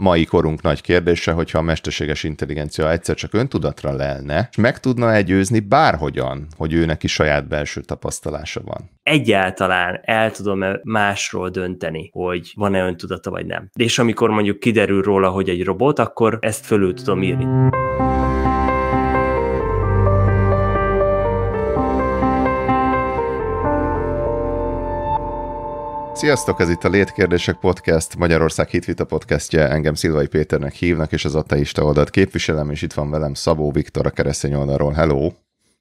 mai korunk nagy kérdése, hogyha a mesterséges intelligencia egyszer csak öntudatra lelne, és meg tudna egyőzni bárhogyan, hogy ő neki saját belső tapasztalása van. Egyáltalán el tudom -e másról dönteni, hogy van-e öntudata vagy nem. És amikor mondjuk kiderül róla, hogy egy robot, akkor ezt fölül tudom írni. Sziasztok, ez itt a Létkérdések Podcast, Magyarország Hitvita podcastje. Engem Szilvai Péternek hívnak, és az ateista oldalt képviselem, és itt van velem Szabó Viktor a keresztény oldalról. Hello!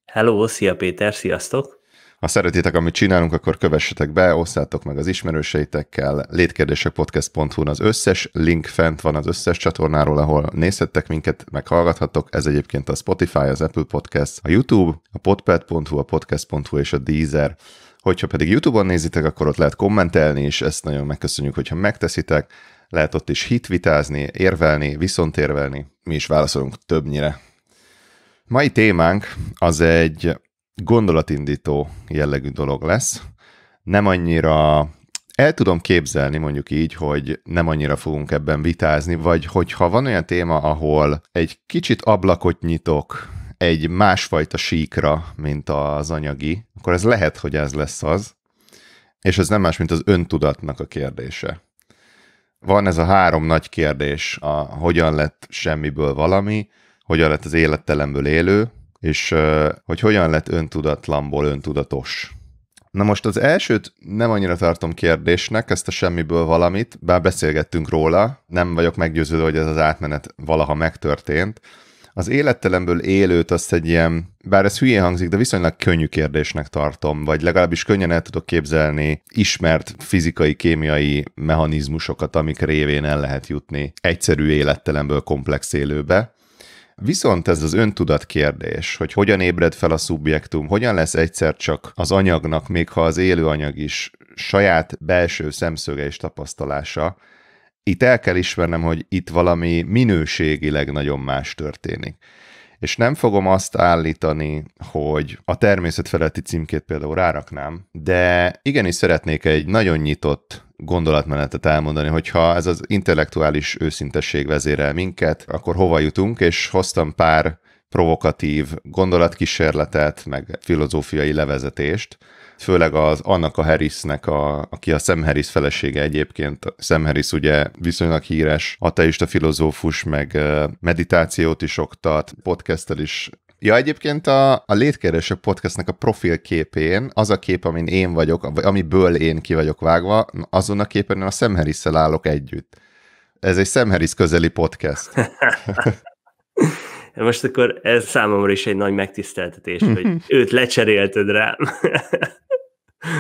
Hello, szia Péter, sziasztok! Ha szeretitek, amit csinálunk, akkor kövessetek be, osszátok meg az ismerőseitekkel, létkérdésekpodcast.hu-n az összes link fent van az összes csatornáról, ahol nézhettek minket, meghallgathatok Ez egyébként a Spotify, az Apple Podcast, a YouTube, a podpad.hu, a podcast.hu és a Deezer. Hogyha pedig YouTube-on nézitek, akkor ott lehet kommentelni, és ezt nagyon megköszönjük, hogyha megteszitek. Lehet ott is hitvitázni, érvelni, viszontérvelni. Mi is válaszolunk többnyire. Mai témánk az egy gondolatindító jellegű dolog lesz. Nem annyira el tudom képzelni mondjuk így, hogy nem annyira fogunk ebben vitázni, vagy hogyha van olyan téma, ahol egy kicsit ablakot nyitok, egy másfajta síkra, mint az anyagi, akkor ez lehet, hogy ez lesz az, és ez nem más, mint az öntudatnak a kérdése. Van ez a három nagy kérdés, a hogyan lett semmiből valami, hogyan lett az élettelemből élő, és hogy hogyan lett öntudatlanból öntudatos. Na most az elsőt nem annyira tartom kérdésnek, ezt a semmiből valamit, bár beszélgettünk róla, nem vagyok meggyőződő, hogy ez az átmenet valaha megtörtént, az élettelemből élőt azt egy ilyen, bár ez hülyén hangzik, de viszonylag könnyű kérdésnek tartom, vagy legalábbis könnyen el tudok képzelni ismert fizikai, kémiai mechanizmusokat, amik révén el lehet jutni egyszerű élettelemből komplex élőbe. Viszont ez az öntudat kérdés, hogy hogyan ébred fel a szubjektum, hogyan lesz egyszer csak az anyagnak, még ha az élő anyag is, saját belső szemszöge és tapasztalása, itt el kell ismernem, hogy itt valami minőségileg nagyon más történik. És nem fogom azt állítani, hogy a természet feletti címkét például ráraknám, de igenis szeretnék egy nagyon nyitott gondolatmenetet elmondani, hogyha ez az intellektuális őszintesség vezérel minket, akkor hova jutunk, és hoztam pár provokatív gondolatkísérletet, meg filozófiai levezetést, főleg az annak a Harrisnek, a, aki a Sam Harris felesége egyébként. Sam Harris ugye viszonylag híres ateista filozófus, meg meditációt is oktat, podcasttel is Ja, egyébként a, a Létkereső podcastnek a profilképén az a kép, amin én vagyok, vagy amiből én ki vagyok vágva, azon a képen a Sam harris állok együtt. Ez egy Sam Harris közeli podcast. Most akkor ez számomra is egy nagy megtiszteltetés, hogy őt lecserélted rám.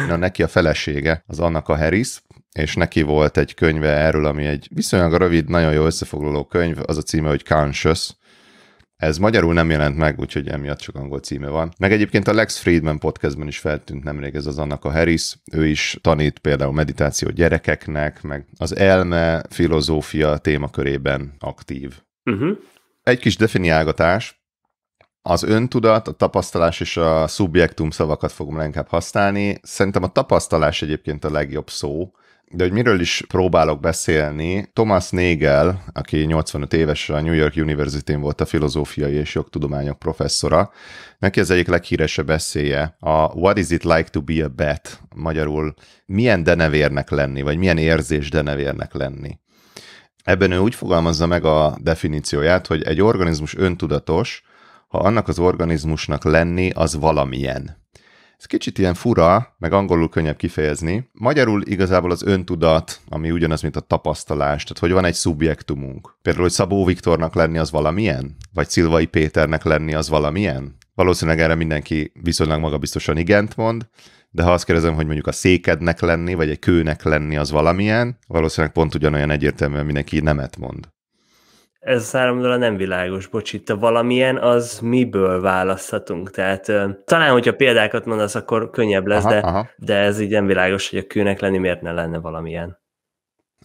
Na, neki a felesége az annak a Harris, és neki volt egy könyve erről, ami egy viszonylag rövid, nagyon jó összefoglaló könyv, az a címe, hogy Conscious. Ez magyarul nem jelent meg, úgyhogy emiatt csak angol címe van. Meg egyébként a Lex Friedman podcastben is feltűnt nemrég ez az annak a Harris. Ő is tanít például meditáció gyerekeknek, meg az elme, filozófia témakörében aktív. Uh-huh. Egy kis definiálgatás, az öntudat, a tapasztalás és a szubjektum szavakat fogom leginkább használni. Szerintem a tapasztalás egyébként a legjobb szó, de hogy miről is próbálok beszélni, Thomas Nagel, aki 85 éves, a New York university volt a filozófiai és jogtudományok professzora, neki az egyik leghíresebb eszéje a What is it like to be a bat? Magyarul milyen denevérnek lenni, vagy milyen érzés denevérnek lenni. Ebben ő úgy fogalmazza meg a definícióját, hogy egy organizmus öntudatos, ha annak az organizmusnak lenni, az valamilyen. Ez kicsit ilyen fura, meg angolul könnyebb kifejezni. Magyarul igazából az öntudat, ami ugyanaz, mint a tapasztalás, tehát hogy van egy szubjektumunk. Például, hogy Szabó Viktornak lenni az valamilyen? Vagy Szilvai Péternek lenni az valamilyen? Valószínűleg erre mindenki viszonylag magabiztosan igent mond, de ha azt kérdezem, hogy mondjuk a székednek lenni, vagy egy kőnek lenni az valamilyen, valószínűleg pont ugyanolyan egyértelműen mindenki nemet mond ez számomra nem világos, bocs, itt a valamilyen, az miből választhatunk. Tehát talán, hogyha példákat mondasz, akkor könnyebb lesz, aha, de, aha. de ez így nem világos, hogy a kőnek lenni miért ne lenne valamilyen.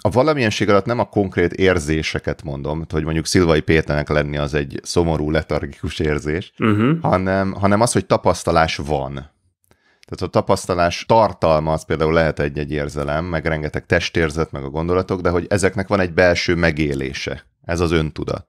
A valamilyenség alatt nem a konkrét érzéseket mondom, hogy mondjuk Szilvai Péternek lenni az egy szomorú, letargikus érzés, uh-huh. hanem, hanem az, hogy tapasztalás van. Tehát a tapasztalás tartalma az például lehet egy-egy érzelem, meg rengeteg testérzet, meg a gondolatok, de hogy ezeknek van egy belső megélése. Ez az öntudat.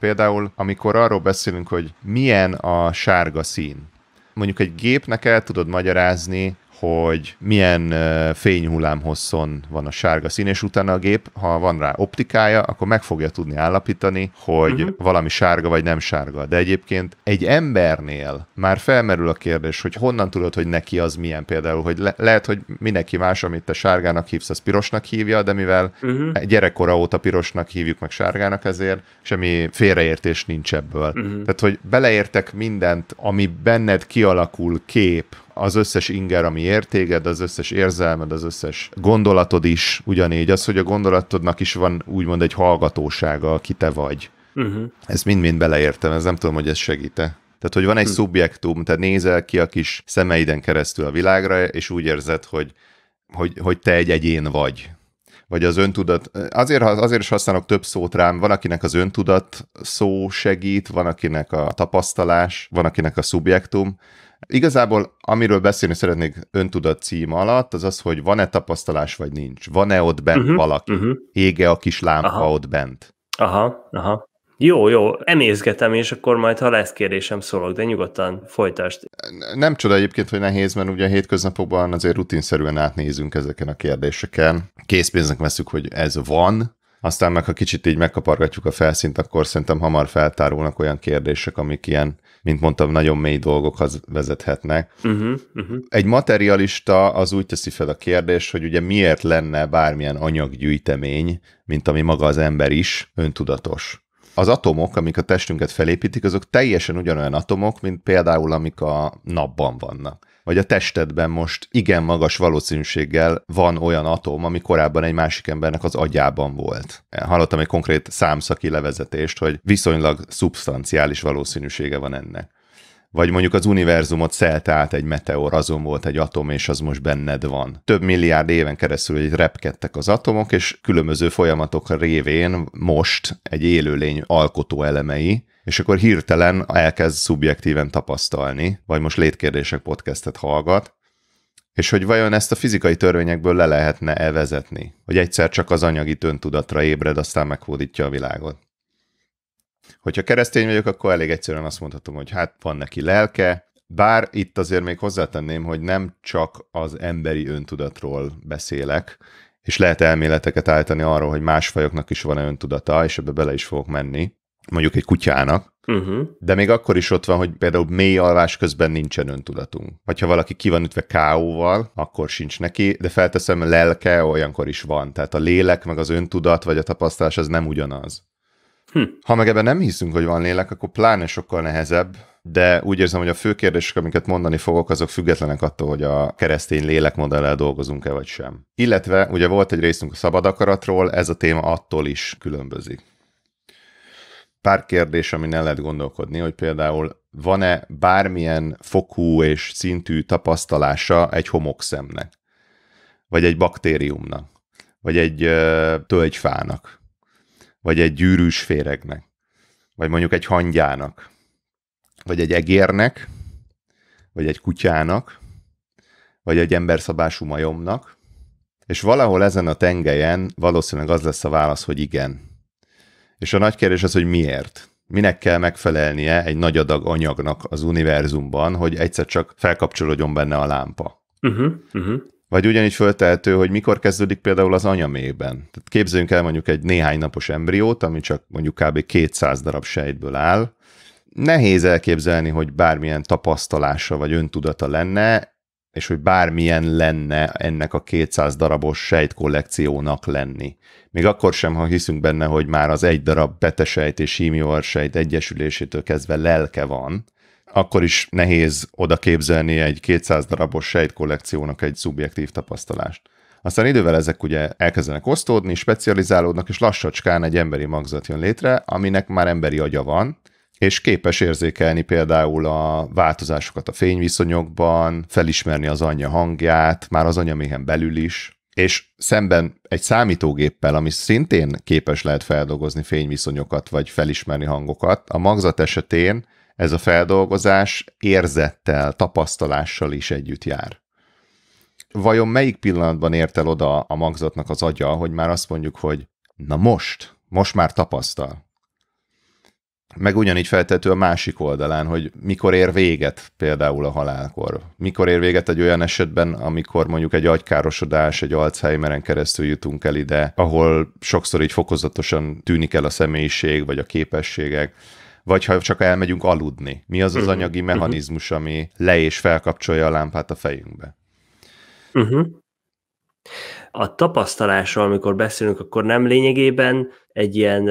Például, amikor arról beszélünk, hogy milyen a sárga szín, mondjuk egy gépnek el tudod magyarázni, hogy milyen fényhullám hosszon van a sárga szín, és utána a gép, ha van rá optikája, akkor meg fogja tudni állapítani, hogy uh-huh. valami sárga vagy nem sárga. De egyébként egy embernél már felmerül a kérdés, hogy honnan tudod, hogy neki az milyen például, hogy le- lehet, hogy mindenki más, amit te sárgának hívsz, az pirosnak hívja, de mivel uh-huh. gyerekkora óta pirosnak hívjuk meg sárgának, ezért semmi félreértés nincs ebből. Uh-huh. Tehát, hogy beleértek mindent, ami benned kialakul kép, az összes inger, ami értéged, az összes érzelmed, az összes gondolatod is ugyanígy. Az, hogy a gondolatodnak is van úgymond egy hallgatósága, aki te vagy. Uh-huh. Ezt mind-mind beleértem, ez nem tudom, hogy ez segíte. Tehát, hogy van egy uh-huh. szubjektum, te nézel ki a kis szemeiden keresztül a világra, és úgy érzed, hogy, hogy, hogy te egy egyén vagy. Vagy az öntudat, azért, azért is használok több szót rám, van akinek az öntudat szó segít, van akinek a tapasztalás, van akinek a szubjektum, Igazából amiről beszélni szeretnék öntudat cím alatt, az az, hogy van-e tapasztalás, vagy nincs. Van-e ott bent uh-huh, valaki? Uh-huh. Ége a kis lámpa aha. ott bent? Aha, aha. Jó, jó, emészgetem, és akkor majd, ha lesz kérdésem, szólok, de nyugodtan folytást. Nem csoda egyébként, hogy nehéz, mert ugye a hétköznapokban azért rutinszerűen átnézünk ezeken a kérdéseken. Készpénznek veszük, hogy ez van, aztán meg ha kicsit így megkapargatjuk a felszínt, akkor szerintem hamar feltárulnak olyan kérdések, amik ilyen mint mondtam, nagyon mély dolgokhoz vezethetnek. Uh-huh, uh-huh. Egy materialista az úgy teszi fel a kérdés, hogy ugye miért lenne bármilyen anyaggyűjtemény, mint ami maga az ember is, öntudatos az atomok, amik a testünket felépítik, azok teljesen ugyanolyan atomok, mint például amik a napban vannak vagy a testedben most igen magas valószínűséggel van olyan atom, ami korábban egy másik embernek az agyában volt. Hallottam egy konkrét számszaki levezetést, hogy viszonylag szubstanciális valószínűsége van ennek. Vagy mondjuk az univerzumot szelt át egy meteor, azon volt egy atom, és az most benned van. Több milliárd éven keresztül egy repkedtek az atomok, és különböző folyamatok révén most egy élőlény alkotó elemei, és akkor hirtelen elkezd szubjektíven tapasztalni, vagy most létkérdések podcastet hallgat, és hogy vajon ezt a fizikai törvényekből le lehetne elvezetni, hogy egyszer csak az anyagi töntudatra ébred, aztán meghódítja a világot. Hogyha keresztény vagyok, akkor elég egyszerűen azt mondhatom, hogy hát van neki lelke, bár itt azért még hozzátenném, hogy nem csak az emberi öntudatról beszélek, és lehet elméleteket állítani arról, hogy más fajoknak is van-e öntudata, és ebbe bele is fogok menni, mondjuk egy kutyának, uh-huh. de még akkor is ott van, hogy például mély alvás közben nincsen öntudatunk. Vagy ha valaki ki van ütve K.O.-val, akkor sincs neki, de felteszem lelke olyankor is van. Tehát a lélek, meg az öntudat, vagy a tapasztalás az nem ugyanaz. Hm. Ha meg ebben nem hiszünk, hogy van lélek, akkor pláne sokkal nehezebb, de úgy érzem, hogy a fő kérdések, amiket mondani fogok, azok függetlenek attól, hogy a keresztény lélekmodellel dolgozunk-e vagy sem. Illetve ugye volt egy részünk a szabad akaratról, ez a téma attól is különbözik. Pár kérdés, amin el lehet gondolkodni, hogy például van-e bármilyen fokú és szintű tapasztalása egy homokszemnek, vagy egy baktériumnak, vagy egy tölgyfának, vagy egy gyűrűs féregnek, vagy mondjuk egy hangyának, vagy egy egérnek, vagy egy kutyának, vagy egy emberszabású majomnak, és valahol ezen a tengelyen valószínűleg az lesz a válasz, hogy igen. És a nagy kérdés az, hogy miért? Minek kell megfelelnie egy nagy adag anyagnak az univerzumban, hogy egyszer csak felkapcsolódjon benne a lámpa? Uh-huh, uh-huh. Vagy ugyanígy föltehető, hogy mikor kezdődik például az anyamében. Tehát képzeljünk el mondjuk egy néhány napos embriót, ami csak mondjuk kb. 200 darab sejtből áll. Nehéz elképzelni, hogy bármilyen tapasztalása vagy öntudata lenne, és hogy bármilyen lenne ennek a 200 darabos sejtkollekciónak lenni. Még akkor sem, ha hiszünk benne, hogy már az egy darab betesejt és hímjóarsejt egyesülésétől kezdve lelke van, akkor is nehéz oda képzelni egy 200 darabos sejtkollekciónak egy szubjektív tapasztalást. Aztán idővel ezek ugye elkezdenek osztódni, specializálódnak, és lassacskán egy emberi magzat jön létre, aminek már emberi agya van, és képes érzékelni például a változásokat a fényviszonyokban, felismerni az anyja hangját, már az anya méhen belül is, és szemben egy számítógéppel, ami szintén képes lehet feldolgozni fényviszonyokat, vagy felismerni hangokat, a magzat esetén ez a feldolgozás érzettel, tapasztalással is együtt jár. Vajon melyik pillanatban ért el oda a magzatnak az agya, hogy már azt mondjuk, hogy na most, most már tapasztal. Meg ugyanígy feltető a másik oldalán, hogy mikor ér véget például a halálkor. Mikor ér véget egy olyan esetben, amikor mondjuk egy agykárosodás, egy Alzheimeren keresztül jutunk el ide, ahol sokszor így fokozatosan tűnik el a személyiség vagy a képességek vagy ha csak elmegyünk aludni. Mi az az uh-huh. anyagi mhm. mechanizmus, ami le és felkapcsolja a lámpát a fejünkbe? Uh-huh. A tapasztalásról, amikor beszélünk, akkor nem lényegében egy ilyen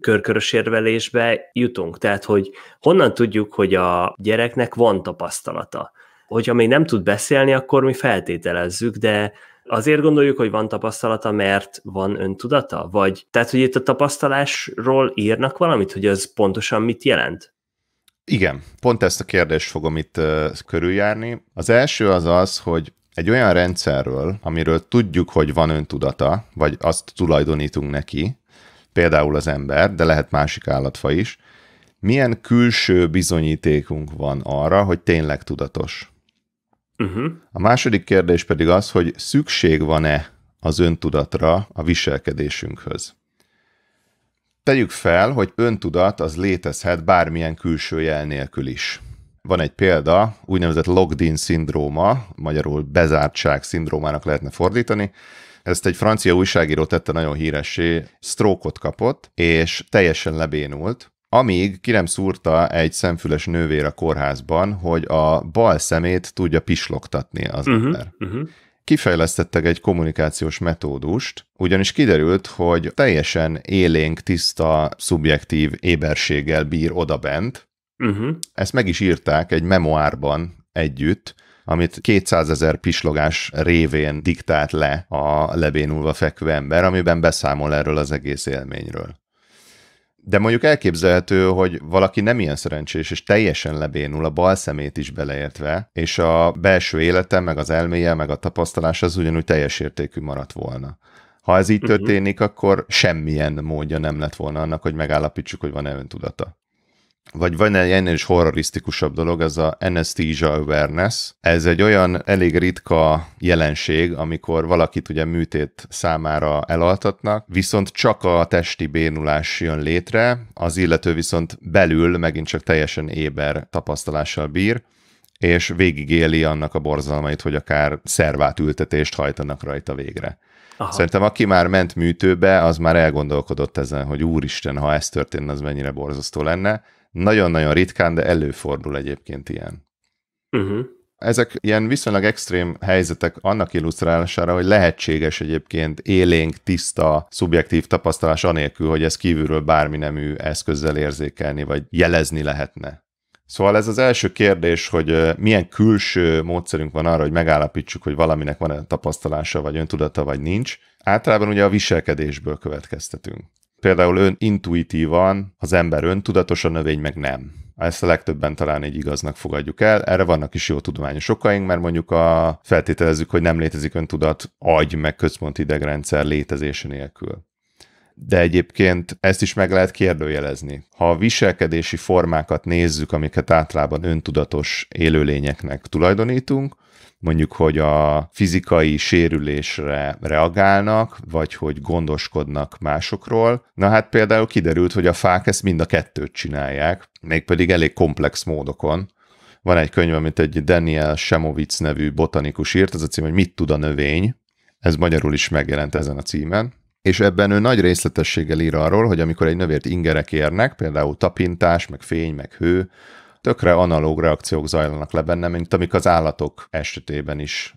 körkörös érvelésbe jutunk. Tehát, hogy honnan tudjuk, hogy a gyereknek van tapasztalata. Hogyha még nem tud beszélni, akkor mi feltételezzük, de azért gondoljuk, hogy van tapasztalata, mert van öntudata? Vagy tehát, hogy itt a tapasztalásról írnak valamit, hogy az pontosan mit jelent? Igen, pont ezt a kérdést fogom itt uh, körüljárni. Az első az az, hogy egy olyan rendszerről, amiről tudjuk, hogy van öntudata, vagy azt tulajdonítunk neki, például az ember, de lehet másik állatfa is, milyen külső bizonyítékunk van arra, hogy tényleg tudatos. Uh-huh. A második kérdés pedig az, hogy szükség van-e az öntudatra a viselkedésünkhöz. Tegyük fel, hogy öntudat az létezhet bármilyen külső jel nélkül is. Van egy példa, úgynevezett logdin in szindróma, magyarul bezártság szindrómának lehetne fordítani. Ezt egy francia újságíró tette nagyon híressé, sztrókot kapott, és teljesen lebénult, amíg ki nem szúrta egy szemfüles nővér a kórházban, hogy a bal szemét tudja pislogtatni az uh-huh, ember. Uh-huh. Kifejlesztettek egy kommunikációs metódust, ugyanis kiderült, hogy teljesen élénk, tiszta, szubjektív éberséggel bír odabent. Uh-huh. Mhm. Ezt meg is írták egy memoárban együtt, amit 200 ezer pislogás révén diktált le a lebénulva fekvő ember, amiben beszámol erről az egész élményről. De mondjuk elképzelhető, hogy valaki nem ilyen szerencsés, és teljesen lebénul a bal szemét is beleértve, és a belső élete, meg az elméje, meg a tapasztalás az ugyanúgy teljes értékű maradt volna. Ha ez így uh-huh. történik, akkor semmilyen módja nem lett volna annak, hogy megállapítsuk, hogy van-e öntudata vagy van egy ennél is horrorisztikusabb dolog, az a anesthesia awareness. Ez egy olyan elég ritka jelenség, amikor valakit ugye műtét számára elaltatnak, viszont csak a testi bénulás jön létre, az illető viszont belül megint csak teljesen éber tapasztalással bír, és végigéli annak a borzalmait, hogy akár szervát ültetést hajtanak rajta végre. Aha. Szerintem aki már ment műtőbe, az már elgondolkodott ezen, hogy úristen, ha ez történne, az mennyire borzasztó lenne. Nagyon-nagyon ritkán, de előfordul egyébként ilyen. Uh-huh. Ezek ilyen viszonylag extrém helyzetek annak illusztrálására, hogy lehetséges egyébként élénk, tiszta, szubjektív tapasztalás anélkül, hogy ez kívülről bármi nemű eszközzel érzékelni, vagy jelezni lehetne. Szóval ez az első kérdés, hogy milyen külső módszerünk van arra, hogy megállapítsuk, hogy valaminek van-e tapasztalása, vagy öntudata, vagy nincs. Általában ugye a viselkedésből következtetünk. Például ön intuitívan, az ember öntudatos, a növény meg nem. Ezt a legtöbben talán egy igaznak fogadjuk el. Erre vannak is jó tudományos okaink, mert mondjuk a feltételezzük, hogy nem létezik öntudat agy meg központi idegrendszer létezése nélkül de egyébként ezt is meg lehet kérdőjelezni. Ha a viselkedési formákat nézzük, amiket általában öntudatos élőlényeknek tulajdonítunk, mondjuk, hogy a fizikai sérülésre reagálnak, vagy hogy gondoskodnak másokról. Na hát például kiderült, hogy a fák ezt mind a kettőt csinálják, mégpedig elég komplex módokon. Van egy könyv, amit egy Daniel Semovic nevű botanikus írt, az a cím, hogy Mit tud a növény? Ez magyarul is megjelent ezen a címen és ebben ő nagy részletességgel ír arról, hogy amikor egy növért ingerek érnek, például tapintás, meg fény, meg hő, tökre analóg reakciók zajlanak le benne, mint amik az állatok esetében is.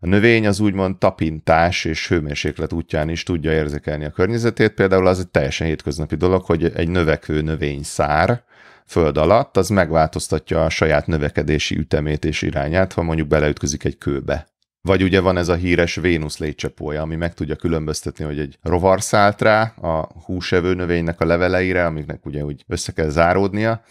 A növény az úgymond tapintás és hőmérséklet útján is tudja érzékelni a környezetét, például az egy teljesen hétköznapi dolog, hogy egy növekvő növény szár, föld alatt, az megváltoztatja a saját növekedési ütemét és irányát, ha mondjuk beleütközik egy kőbe. Vagy ugye van ez a híres Vénusz légycsapója, ami meg tudja különböztetni, hogy egy rovar szállt rá a húsevő növénynek a leveleire, amiknek ugye úgy össze kell záródnia,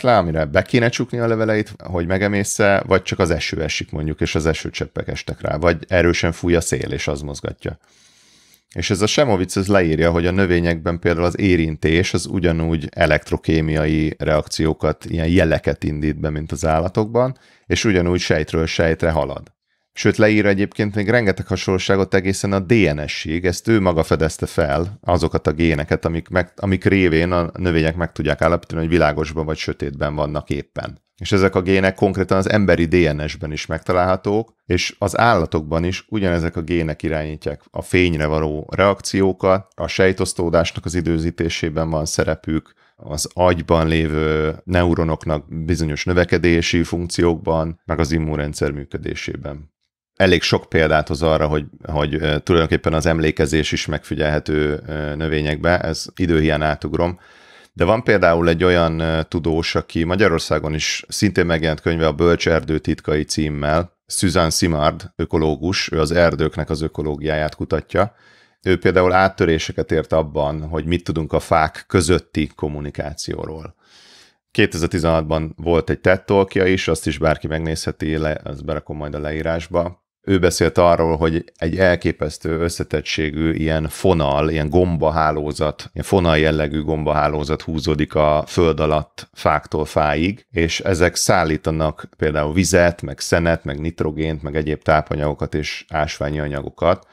le, amire be kéne csukni a leveleit, hogy megemészze, vagy csak az eső esik mondjuk, és az esőcseppek estek rá, vagy erősen fúj a szél, és az mozgatja. És ez a Semovic ez leírja, hogy a növényekben például az érintés az ugyanúgy elektrokémiai reakciókat, ilyen jeleket indít be, mint az állatokban, és ugyanúgy sejtről sejtre halad sőt leír egyébként még rengeteg hasonlóságot egészen a DNS-ig, ezt ő maga fedezte fel, azokat a géneket, amik, meg, amik révén a növények meg tudják állapítani, hogy világosban vagy sötétben vannak éppen. És ezek a gének konkrétan az emberi DNS-ben is megtalálhatók, és az állatokban is ugyanezek a gének irányítják a fényre való reakciókat, a sejtosztódásnak az időzítésében van szerepük, az agyban lévő neuronoknak bizonyos növekedési funkciókban, meg az immunrendszer működésében elég sok példát hoz arra, hogy, hogy tulajdonképpen az emlékezés is megfigyelhető növényekbe, ez időhiány átugrom. De van például egy olyan tudós, aki Magyarországon is szintén megjelent könyve a Bölcserdő titkai címmel, Susan Simard, ökológus, ő az erdőknek az ökológiáját kutatja. Ő például áttöréseket ért abban, hogy mit tudunk a fák közötti kommunikációról. 2016-ban volt egy TED talkja is, azt is bárki megnézheti, le, az berakom majd a leírásba ő beszélt arról, hogy egy elképesztő összetettségű ilyen fonal, ilyen gombahálózat, ilyen fonal jellegű gombahálózat húzódik a föld alatt fáktól fáig, és ezek szállítanak például vizet, meg szenet, meg nitrogént, meg egyéb tápanyagokat és ásványi anyagokat,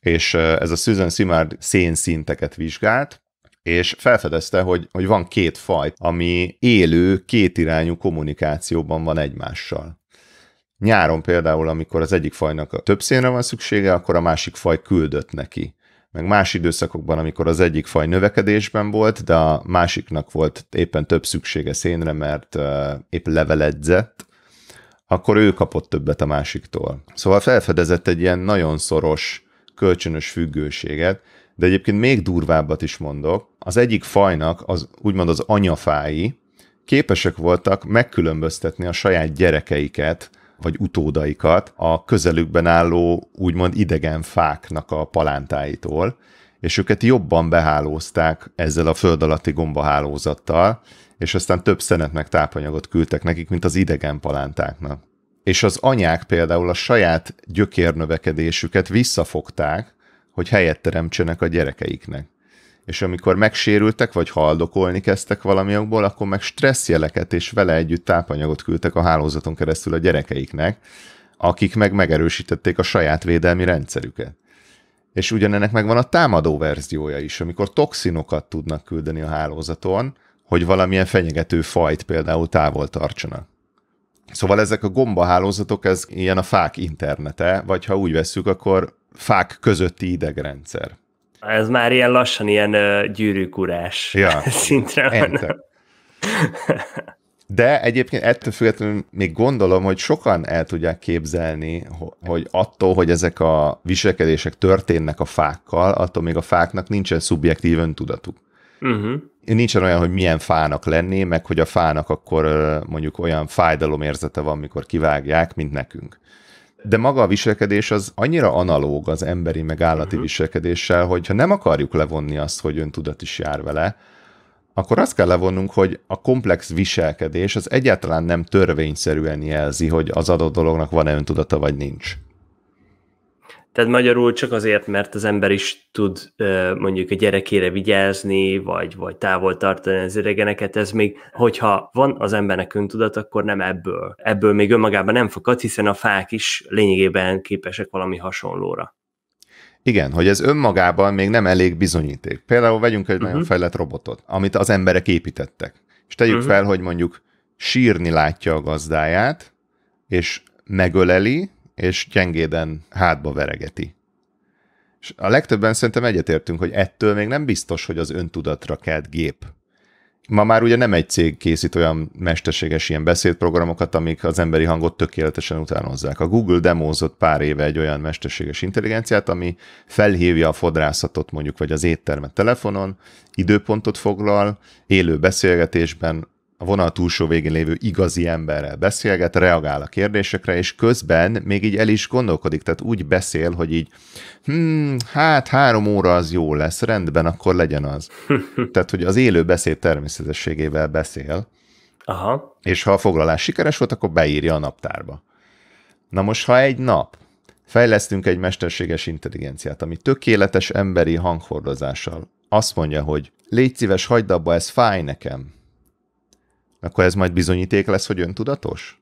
és ez a Susan Simard szénszinteket vizsgált, és felfedezte, hogy, hogy van két faj, ami élő, kétirányú kommunikációban van egymással. Nyáron például, amikor az egyik fajnak a több szénre van szüksége, akkor a másik faj küldött neki. Meg más időszakokban, amikor az egyik faj növekedésben volt, de a másiknak volt éppen több szüksége szénre, mert épp leveledzett, akkor ő kapott többet a másiktól. Szóval felfedezett egy ilyen nagyon szoros, kölcsönös függőséget, de egyébként még durvábbat is mondok, az egyik fajnak, az úgymond az anyafái, képesek voltak megkülönböztetni a saját gyerekeiket vagy utódaikat a közelükben álló úgymond idegen fáknak a palántáitól, és őket jobban behálózták ezzel a föld alatti gombahálózattal, és aztán több szenet meg tápanyagot küldtek nekik, mint az idegen palántáknak. És az anyák például a saját gyökérnövekedésüket visszafogták, hogy helyet teremtsenek a gyerekeiknek és amikor megsérültek, vagy haldokolni kezdtek valamiakból, akkor meg stresszjeleket és vele együtt tápanyagot küldtek a hálózaton keresztül a gyerekeiknek, akik meg megerősítették a saját védelmi rendszerüket. És ugyanennek meg van a támadó verziója is, amikor toxinokat tudnak küldeni a hálózaton, hogy valamilyen fenyegető fajt például távol tartsanak. Szóval ezek a gombahálózatok, ez ilyen a fák internete, vagy ha úgy vesszük, akkor fák közötti idegrendszer. Ez már ilyen lassan ilyen uh, gyűrűkurás ja. szintre van. De egyébként ettől függetlenül még gondolom, hogy sokan el tudják képzelni, hogy attól, hogy ezek a viselkedések történnek a fákkal, attól még a fáknak nincsen szubjektív öntudatuk. Uh-huh. Nincsen olyan, hogy milyen fának lenni, meg hogy a fának akkor mondjuk olyan fájdalomérzete van, mikor kivágják, mint nekünk de maga a viselkedés az annyira analóg az emberi meg állati uh-huh. viselkedéssel, hogyha nem akarjuk levonni azt, hogy öntudat is jár vele, akkor azt kell levonnunk, hogy a komplex viselkedés az egyáltalán nem törvényszerűen jelzi, hogy az adott dolognak van-e öntudata vagy nincs. Tehát magyarul csak azért, mert az ember is tud mondjuk a gyerekére vigyázni, vagy, vagy távol tartani az idegeneket, ez még, hogyha van az embernek öntudat, akkor nem ebből. Ebből még önmagában nem fakad, hiszen a fák is lényegében képesek valami hasonlóra. Igen, hogy ez önmagában még nem elég bizonyíték. Például vegyünk egy uh-huh. nagyon mhm. fejlett robotot, amit az emberek építettek. És tegyük uh-huh. fel, hogy mondjuk sírni látja a gazdáját, és megöleli, és gyengéden hátba veregeti. És a legtöbben szerintem egyetértünk, hogy ettől még nem biztos, hogy az öntudatra kelt gép. Ma már ugye nem egy cég készít olyan mesterséges ilyen beszédprogramokat, amik az emberi hangot tökéletesen utánozzák. A Google demózott pár éve egy olyan mesterséges intelligenciát, ami felhívja a fodrászatot mondjuk, vagy az éttermet telefonon, időpontot foglal, élő beszélgetésben a vonal túlsó végén lévő igazi emberrel beszélget, reagál a kérdésekre, és közben még így el is gondolkodik, tehát úgy beszél, hogy így, hmm, hát három óra az jó lesz, rendben, akkor legyen az. tehát, hogy az élő beszéd természetességével beszél, Aha. és ha a foglalás sikeres volt, akkor beírja a naptárba. Na most, ha egy nap fejlesztünk egy mesterséges intelligenciát, ami tökéletes emberi hanghordozással azt mondja, hogy légy szíves, hagyd abba, ez fáj nekem, akkor ez majd bizonyíték lesz, hogy öntudatos?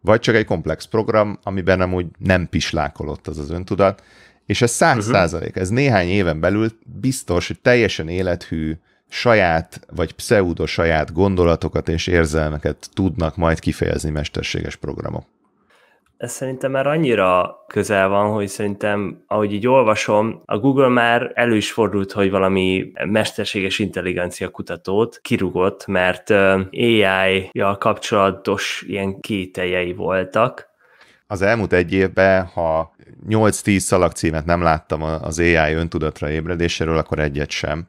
Vagy csak egy komplex program, amiben amúgy nem pislákolott az az öntudat, és ez száz mhm. százalék, ez néhány éven belül biztos, hogy teljesen élethű, saját vagy pseudo saját gondolatokat és érzelmeket tudnak majd kifejezni mesterséges programok ez szerintem már annyira közel van, hogy szerintem, ahogy így olvasom, a Google már elő is fordult, hogy valami mesterséges intelligencia kutatót kirugott, mert AI-jal kapcsolatos ilyen kételjei voltak. Az elmúlt egy évben, ha 8-10 szalagcímet nem láttam az AI öntudatra ébredéséről, akkor egyet sem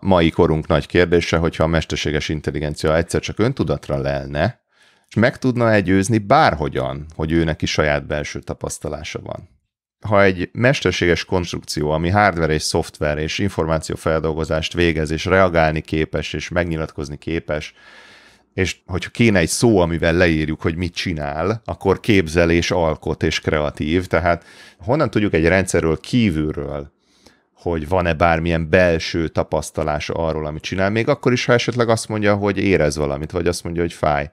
mai korunk nagy kérdése, hogyha a mesterséges intelligencia egyszer csak öntudatra lelne, és meg tudna egyőzni bárhogyan, hogy ő neki saját belső tapasztalása van. Ha egy mesterséges konstrukció, ami hardware és szoftver és információfeldolgozást végez, és reagálni képes, és megnyilatkozni képes, és hogyha kéne egy szó, amivel leírjuk, hogy mit csinál, akkor képzelés, alkot és kreatív. Tehát honnan tudjuk egy rendszerről kívülről, hogy van-e bármilyen belső tapasztalása arról, amit csinál, még akkor is, ha esetleg azt mondja, hogy érez valamit, vagy azt mondja, hogy fáj.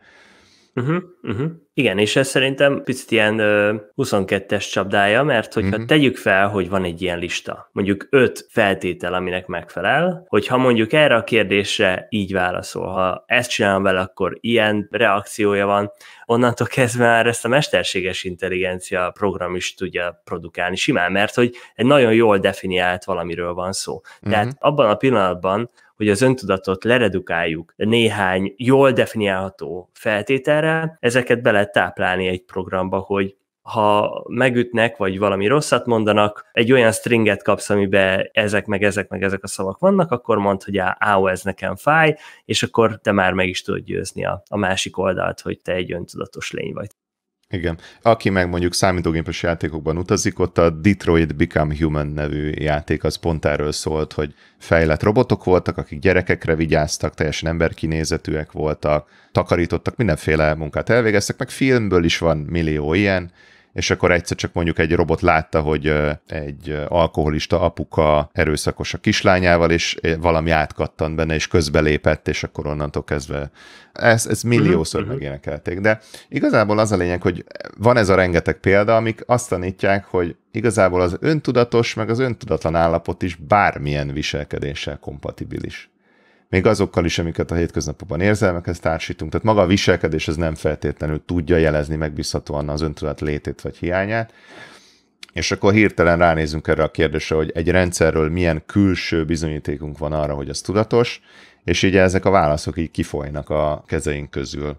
Uh-huh, uh-huh. Igen, és ez szerintem picit ilyen uh, 22-es csapdája, mert hogyha uh-huh. tegyük fel, hogy van egy ilyen lista, mondjuk öt feltétel, aminek megfelel, hogyha mondjuk erre a kérdésre így válaszol, ha ezt csinálom vele, akkor ilyen reakciója van, onnantól kezdve már ezt a mesterséges intelligencia program is tudja produkálni simán, mert hogy egy nagyon jól definiált valamiről van szó. Uh-huh. Tehát abban a pillanatban, hogy az öntudatot leredukáljuk néhány jól definiálható feltételre, ezeket be lehet táplálni egy programba, hogy ha megütnek, vagy valami rosszat mondanak, egy olyan stringet kapsz, amiben ezek, meg ezek, meg ezek a szavak vannak, akkor mondd, hogy á, ez nekem fáj, és akkor te már meg is tudod győzni a, a másik oldalt, hogy te egy öntudatos lény vagy. Igen. Aki meg mondjuk számítógépes játékokban utazik, ott a Detroit Become Human nevű játék az pont erről szólt, hogy fejlett robotok voltak, akik gyerekekre vigyáztak, teljesen emberkinézetűek voltak, takarítottak, mindenféle munkát elvégeztek, meg filmből is van millió ilyen, és akkor egyszer csak mondjuk egy robot látta, hogy egy alkoholista apuka erőszakos a kislányával, és valami átkattant benne, és közbelépett, és akkor onnantól kezdve ez, ez mhm, milliószor uh-huh. megénekelték. De igazából az a lényeg, hogy van ez a rengeteg példa, amik azt tanítják, hogy igazából az öntudatos, meg az öntudatlan állapot is bármilyen viselkedéssel kompatibilis még azokkal is, amiket a hétköznapokban érzelmekhez társítunk, tehát maga a viselkedés ez nem feltétlenül tudja jelezni megbízhatóan az öntudat létét vagy hiányát. És akkor hirtelen ránézünk erre a kérdésre, hogy egy rendszerről milyen külső bizonyítékunk van arra, hogy az tudatos, és így ezek a válaszok így kifolynak a kezeink közül.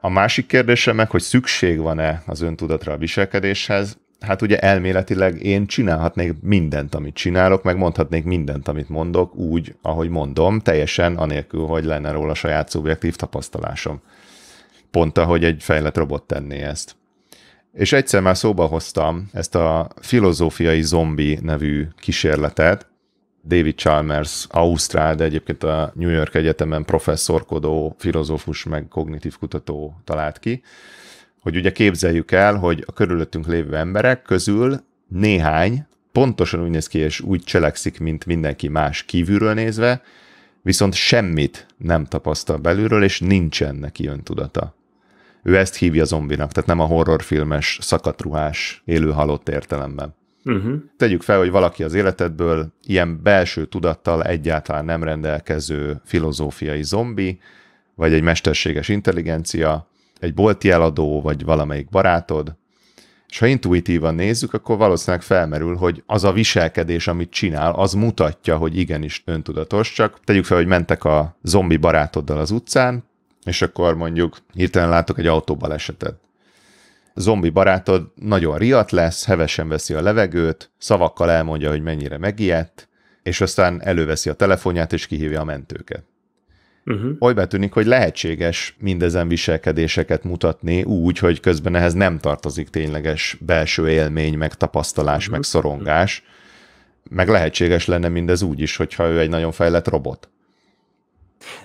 A másik kérdése meg, hogy szükség van-e az öntudatra a viselkedéshez, hát ugye elméletileg én csinálhatnék mindent, amit csinálok, meg mondhatnék mindent, amit mondok, úgy, ahogy mondom, teljesen anélkül, hogy lenne róla saját szubjektív tapasztalásom. Pont ahogy egy fejlett robot tenné ezt. És egyszer már szóba hoztam ezt a filozófiai zombi nevű kísérletet, David Chalmers, Ausztrál, de egyébként a New York Egyetemen professzorkodó, filozófus meg kognitív kutató talált ki, hogy ugye képzeljük el, hogy a körülöttünk lévő emberek közül néhány pontosan úgy néz ki és úgy cselekszik, mint mindenki más kívülről nézve, viszont semmit nem tapasztal belülről, és nincsen neki öntudata. Ő ezt hívja zombinak, tehát nem a horrorfilmes, szakatruhás, élő halott értelemben. Uh-huh. Tegyük fel, hogy valaki az életedből ilyen belső tudattal egyáltalán nem rendelkező filozófiai zombi, vagy egy mesterséges intelligencia, egy bolti eladó, vagy valamelyik barátod, és ha intuitívan nézzük, akkor valószínűleg felmerül, hogy az a viselkedés, amit csinál, az mutatja, hogy igenis öntudatos, csak tegyük fel, hogy mentek a zombi barátoddal az utcán, és akkor mondjuk hirtelen látok egy autóbalesetet. A zombi barátod nagyon riadt lesz, hevesen veszi a levegőt, szavakkal elmondja, hogy mennyire megijedt, és aztán előveszi a telefonját és kihívja a mentőket uh-huh. oly tűnik, hogy lehetséges mindezen viselkedéseket mutatni úgy, hogy közben ehhez nem tartozik tényleges belső élmény, meg tapasztalás, uh-huh. meg szorongás, meg lehetséges lenne mindez úgy is, hogyha ő egy nagyon fejlett robot.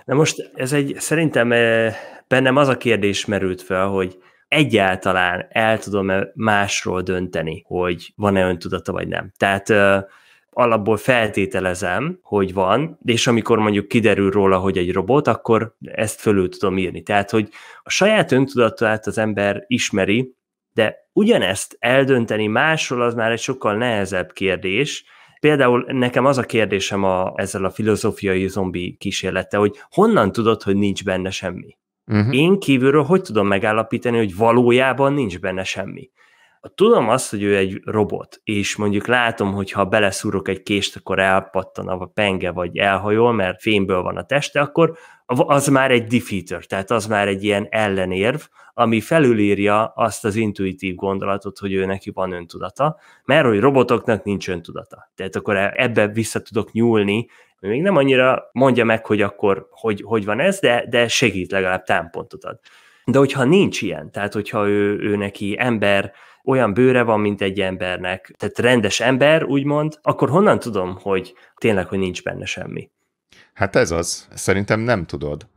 Na most ez egy, szerintem eh, bennem az a kérdés merült fel, hogy egyáltalán el tudom-e másról dönteni, hogy van-e öntudata vagy nem. Tehát eh, alapból feltételezem, hogy van, és amikor mondjuk kiderül róla, hogy egy robot, akkor ezt fölül tudom írni. Tehát, hogy a saját öntudatát az ember ismeri, de ugyanezt eldönteni másról az már egy sokkal nehezebb kérdés, Például nekem az a kérdésem a, ezzel a filozófiai zombi kísérlete, hogy honnan tudod, hogy nincs benne semmi? Uh-huh. Én kívülről hogy tudom megállapítani, hogy valójában nincs benne semmi? tudom azt, hogy ő egy robot, és mondjuk látom, hogy ha beleszúrok egy kést, akkor elpattan a penge, vagy elhajol, mert fémből van a teste, akkor az már egy defeater, tehát az már egy ilyen ellenérv, ami felülírja azt az intuitív gondolatot, hogy ő neki van öntudata, mert hogy robotoknak nincs öntudata. Tehát akkor e- ebbe vissza tudok nyúlni, még nem annyira mondja meg, hogy akkor hogy, hogy van ez, de, de segít legalább támpontot ad. De hogyha nincs ilyen, tehát hogyha ő, ő neki ember olyan bőre van, mint egy embernek, tehát rendes ember, úgymond, akkor honnan tudom, hogy tényleg, hogy nincs benne semmi? Hát ez az. Szerintem nem tudod.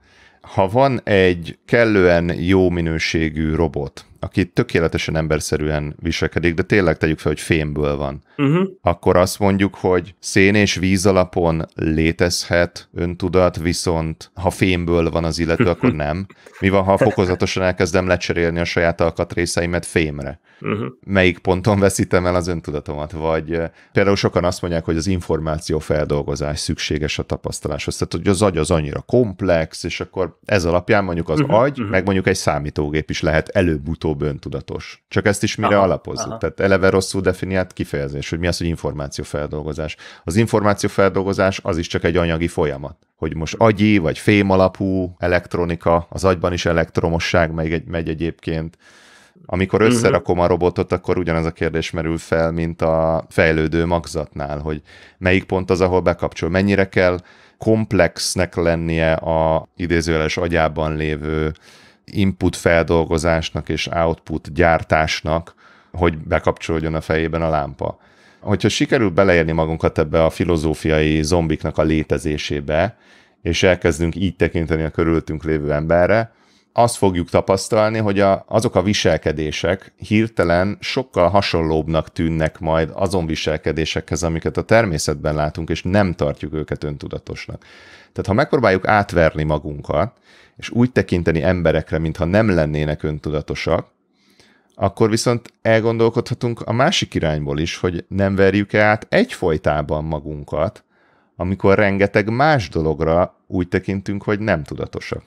Ha van egy kellően jó minőségű robot, aki tökéletesen emberszerűen viselkedik, de tényleg tegyük fel, hogy fémből van, uh-huh. akkor azt mondjuk, hogy szén és víz alapon létezhet öntudat, viszont ha fémből van az illető, akkor nem. Mi van, ha fokozatosan elkezdem lecserélni a saját alkatrészeimet fémre? Uh-huh. Melyik ponton veszítem el az öntudatomat? Vagy például sokan azt mondják, hogy az információ feldolgozás szükséges a tapasztaláshoz. Tehát, hogy az agy az annyira komplex, és akkor ez alapján mondjuk az uh-huh. agy, uh-huh. meg mondjuk egy számítógép is lehet előbb-utóbb valóbb öntudatos. Csak ezt is mire aha, alapozzuk. Aha. Tehát eleve rosszul definiált kifejezés, hogy mi az, hogy információfeldolgozás. Az információfeldolgozás az is csak egy anyagi folyamat. Hogy most agyi, vagy fém alapú elektronika, az agyban is elektromosság megy, egy, megy egyébként. Amikor mhm. összerakom a robotot, akkor ugyanaz a kérdés merül fel, mint a fejlődő magzatnál, hogy melyik pont az, ahol bekapcsol, mennyire kell komplexnek lennie a idézőjeles agyában lévő input feldolgozásnak és output gyártásnak, hogy bekapcsolódjon a fejében a lámpa. Hogyha sikerül beleérni magunkat ebbe a filozófiai zombiknak a létezésébe, és elkezdünk így tekinteni a körülöttünk lévő emberre, azt fogjuk tapasztalni, hogy a, azok a viselkedések hirtelen sokkal hasonlóbbnak tűnnek majd azon viselkedésekhez, amiket a természetben látunk, és nem tartjuk őket öntudatosnak. Tehát ha megpróbáljuk átverni magunkat, és úgy tekinteni emberekre, mintha nem lennének öntudatosak, akkor viszont elgondolkodhatunk a másik irányból is, hogy nem verjük-e át egyfolytában magunkat, amikor rengeteg más dologra úgy tekintünk, hogy nem tudatosak.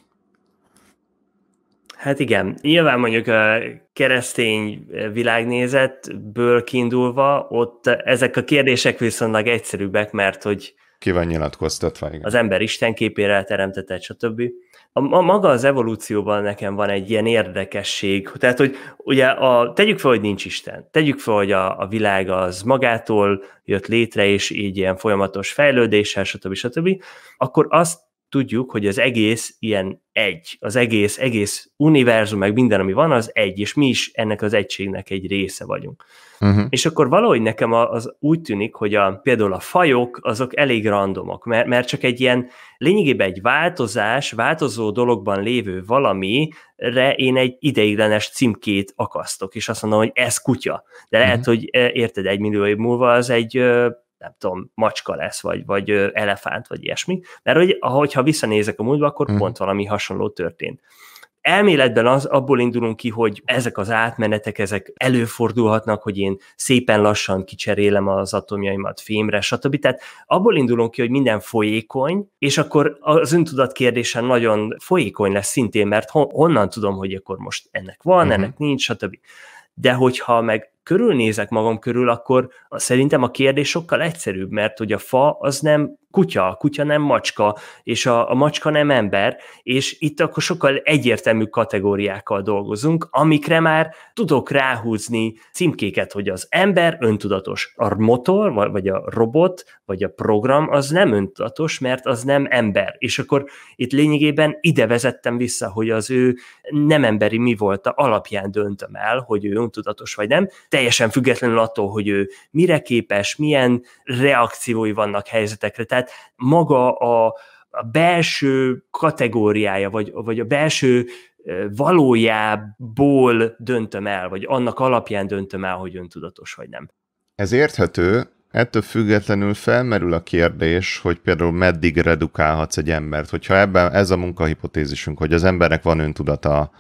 Hát igen, nyilván mondjuk a keresztény világnézetből kiindulva, ott ezek a kérdések viszonylag egyszerűbbek, mert hogy ki van nyilatkoztatva, igen. az ember Isten képére teremtetett, stb. A, a maga az evolúcióban nekem van egy ilyen érdekesség, tehát hogy ugye a, tegyük fel, hogy nincs Isten, tegyük fel, hogy a, a világ az magától jött létre, és így ilyen folyamatos fejlődéssel, stb. stb. stb. Akkor azt tudjuk, hogy az egész ilyen egy, az egész, egész univerzum, meg minden, ami van, az egy, és mi is ennek az egységnek egy része vagyunk. Uh-huh. És akkor valahogy nekem az úgy tűnik, hogy a, például a fajok, azok elég randomok, mert, mert csak egy ilyen lényegében egy változás, változó dologban lévő valamire én egy ideiglenes címkét akasztok, és azt mondom, hogy ez kutya. De lehet, uh-huh. hogy e, érted, egy millió év múlva az egy nem tudom, macska lesz, vagy, vagy elefánt, vagy ilyesmi, mert hogy, ha visszanézek a múltba, akkor hmm. pont valami hasonló történt elméletben az, abból indulunk ki, hogy ezek az átmenetek, ezek előfordulhatnak, hogy én szépen lassan kicserélem az atomjaimat fémre, stb. Tehát abból indulunk ki, hogy minden folyékony, és akkor az öntudat kérdése nagyon folyékony lesz szintén, mert honnan tudom, hogy akkor most ennek van, uh-huh. ennek nincs, stb. De hogyha meg körülnézek magam körül, akkor szerintem a kérdés sokkal egyszerűbb, mert hogy a fa az nem kutya, a kutya nem macska, és a, a macska nem ember, és itt akkor sokkal egyértelmű kategóriákkal dolgozunk, amikre már tudok ráhúzni címkéket, hogy az ember öntudatos, a motor, vagy a robot, vagy a program az nem öntudatos, mert az nem ember, és akkor itt lényegében ide vezettem vissza, hogy az ő nem emberi mi volt alapján döntöm el, hogy ő öntudatos vagy nem, teljesen függetlenül attól, hogy ő mire képes, milyen reakciói vannak helyzetekre. Tehát maga a, a belső kategóriája, vagy, vagy a belső valójából döntöm el, vagy annak alapján döntöm el, hogy öntudatos vagy nem. Ez érthető, ettől függetlenül felmerül a kérdés, hogy például meddig redukálhatsz egy embert. Hogyha ebben ez a munkahipotézisünk, hogy az embernek van öntudata,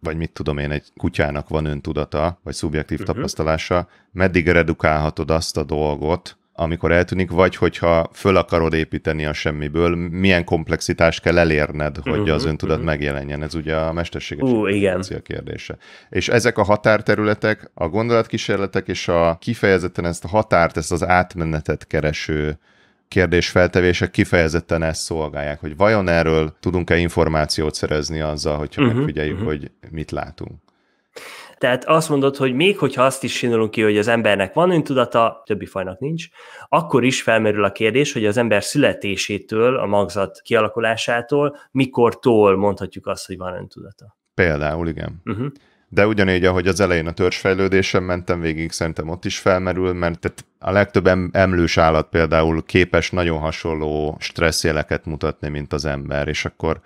vagy mit tudom én, egy kutyának van öntudata, vagy szubjektív uh-huh. tapasztalása, meddig redukálhatod azt a dolgot, amikor eltűnik, vagy hogyha föl akarod építeni a semmiből, milyen komplexitást kell elérned, hogy uh-huh, az öntudat uh-huh. megjelenjen. Ez ugye a mesterséges uh, igen. kérdése. És ezek a határterületek, a gondolatkísérletek és a kifejezetten ezt a határt, ezt az átmenetet kereső kérdésfeltevések kifejezetten ezt szolgálják, hogy vajon erről tudunk-e információt szerezni azzal, hogyha uh-huh, megfigyeljük, uh-huh. hogy mit látunk. Tehát azt mondod, hogy még hogyha azt is sinulunk ki, hogy az embernek van öntudata, többi fajnak nincs, akkor is felmerül a kérdés, hogy az ember születésétől, a magzat kialakulásától, mikortól mondhatjuk azt, hogy van öntudata. Például, igen. Uh-huh. De ugyanígy, ahogy az elején a törzsfejlődésen mentem végig, szerintem ott is felmerül, mert tehát a legtöbb emlős állat például képes nagyon hasonló stresszjeleket mutatni, mint az ember, és akkor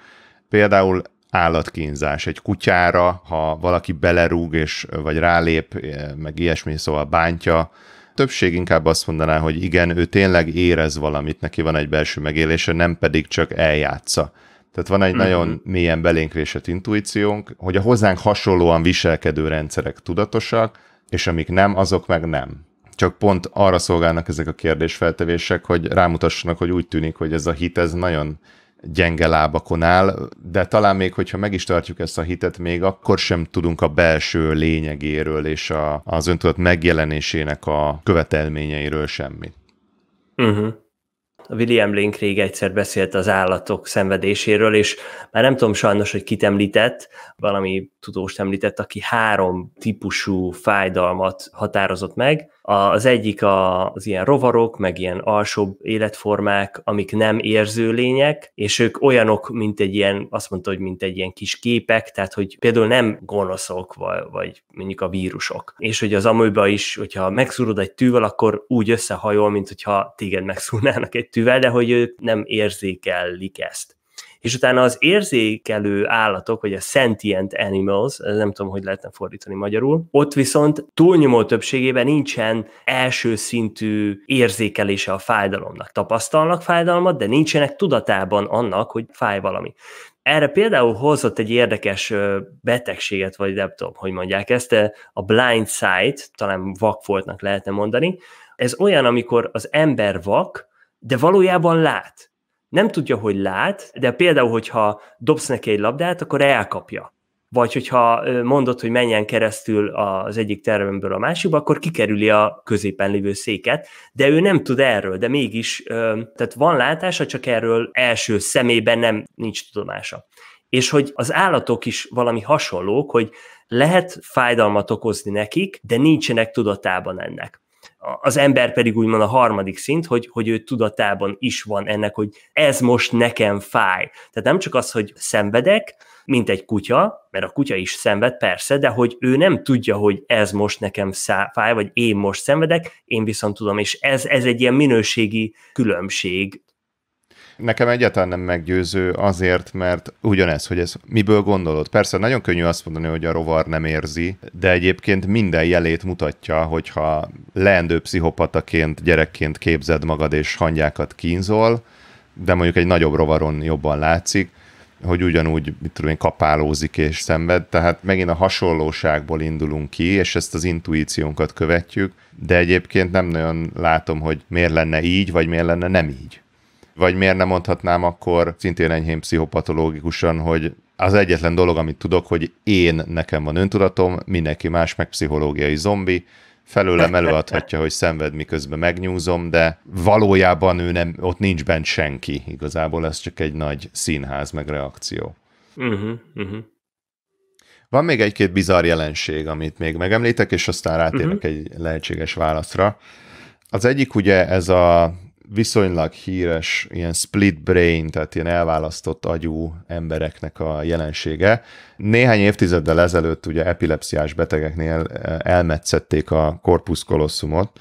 például állatkínzás. Egy kutyára, ha valaki belerúg, és, vagy rálép, e, meg ilyesmi, szóval bántja, többség inkább azt mondaná, hogy igen, ő tényleg érez valamit, neki van egy belső megélése, nem pedig csak eljátsza. Tehát van egy mm-hmm. nagyon mélyen belénkvésett intuíciónk, hogy a hozzánk hasonlóan viselkedő rendszerek tudatosak, és amik nem, azok meg nem. Csak pont arra szolgálnak ezek a kérdésfeltevések, hogy rámutassanak, hogy úgy tűnik, hogy ez a hit, ez nagyon gyenge lábakon áll, de talán még, hogyha meg is tartjuk ezt a hitet, még akkor sem tudunk a belső lényegéről és a, az öntudat megjelenésének a követelményeiről semmit. Uh-huh. William Link rég egyszer beszélt az állatok szenvedéséről, és már nem tudom sajnos, hogy kit említett, valami tudóst említett, aki három típusú fájdalmat határozott meg. Az egyik az ilyen rovarok, meg ilyen alsóbb életformák, amik nem érző lények, és ők olyanok, mint egy ilyen, azt mondta, hogy mint egy ilyen kis képek, tehát hogy például nem gonoszok, vagy vagy mondjuk a vírusok. És hogy az amőba is, hogyha megszúrod egy tűvel, akkor úgy összehajol, mint hogyha téged megszúrnának egy tűvel, de hogy ők nem érzékelik ezt és utána az érzékelő állatok, vagy a sentient animals, nem tudom, hogy lehetne fordítani magyarul, ott viszont túlnyomó többségében nincsen első szintű érzékelése a fájdalomnak. Tapasztalnak fájdalmat, de nincsenek tudatában annak, hogy fáj valami. Erre például hozott egy érdekes betegséget, vagy nem tudom, hogy mondják ezt, a blind sight, talán vakfoltnak lehetne mondani. Ez olyan, amikor az ember vak, de valójában lát nem tudja, hogy lát, de például, hogyha dobsz neki egy labdát, akkor elkapja. Vagy hogyha mondod, hogy menjen keresztül az egyik tervemből a másikba, akkor kikerüli a középen lévő széket, de ő nem tud erről, de mégis, tehát van látása, csak erről első szemében nem nincs tudomása. És hogy az állatok is valami hasonlók, hogy lehet fájdalmat okozni nekik, de nincsenek tudatában ennek az ember pedig úgymond a harmadik szint, hogy, hogy ő tudatában is van ennek, hogy ez most nekem fáj. Tehát nem csak az, hogy szenvedek, mint egy kutya, mert a kutya is szenved, persze, de hogy ő nem tudja, hogy ez most nekem szá- fáj, vagy én most szenvedek, én viszont tudom, és ez, ez egy ilyen minőségi különbség nekem egyáltalán nem meggyőző azért, mert ugyanez, hogy ez miből gondolod. Persze nagyon könnyű azt mondani, hogy a rovar nem érzi, de egyébként minden jelét mutatja, hogyha leendő pszichopataként, gyerekként képzed magad és hangyákat kínzol, de mondjuk egy nagyobb rovaron jobban látszik, hogy ugyanúgy, mit tudom én, kapálózik és szenved, tehát megint a hasonlóságból indulunk ki, és ezt az intuíciónkat követjük, de egyébként nem nagyon látom, hogy miért lenne így, vagy miért lenne nem így. Vagy miért nem mondhatnám akkor szintén enyhén pszichopatológikusan, hogy az egyetlen dolog, amit tudok, hogy én, nekem van öntudatom, mindenki más meg pszichológiai zombi, felőlem előadhatja, hogy szenved, miközben megnyúzom, de valójában ő nem, ott nincs bent senki. Igazából ez csak egy nagy színház meg reakció. Uh-huh, uh-huh. Van még egy-két bizarr jelenség, amit még megemlítek, és aztán rátérek uh-huh. egy lehetséges válaszra. Az egyik ugye ez a viszonylag híres ilyen split brain, tehát ilyen elválasztott agyú embereknek a jelensége. Néhány évtizeddel ezelőtt ugye epilepsziás betegeknél elmetszették a corpus colossumot,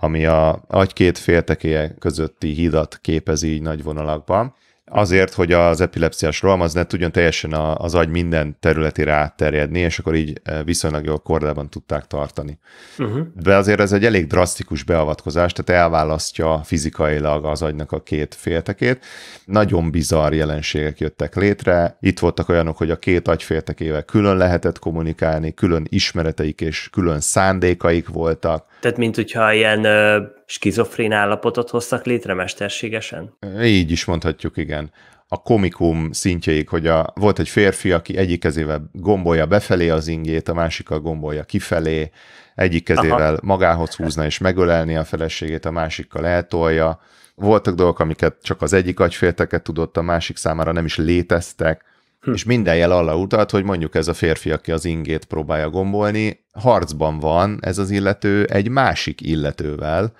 ami a agy két féltekéje közötti hidat képezi így nagy vonalakban, azért, hogy az epilepsziás roham az ne tudjon teljesen az agy minden területére átterjedni, és akkor így eh, viszonylag jól kordában tudták tartani. Uh-huh. De azért ez egy elég drasztikus beavatkozás, tehát elválasztja fizikailag az agynak a két féltekét. Nagyon bizarr jelenségek jöttek létre. Itt voltak olyanok, hogy a két agyféltekével külön lehetett kommunikálni, külön ismereteik és külön szándékaik voltak tehát, mint hogyha ilyen ö, skizofrén állapotot hoztak létre mesterségesen? Így is mondhatjuk, igen. A komikum szintjeik, hogy a, volt egy férfi, aki egyik kezével gombolja befelé az ingét, a másikkal gombolja kifelé, egyik kezével Aha. magához húzna és megölelni a feleségét, a másikkal eltolja. Voltak dolgok, amiket csak az egyik agyfélteket tudott, a másik számára nem is léteztek Hm. És minden jel alla utalt, hogy mondjuk ez a férfi, aki az ingét próbálja gombolni, harcban van ez az illető egy másik illetővel,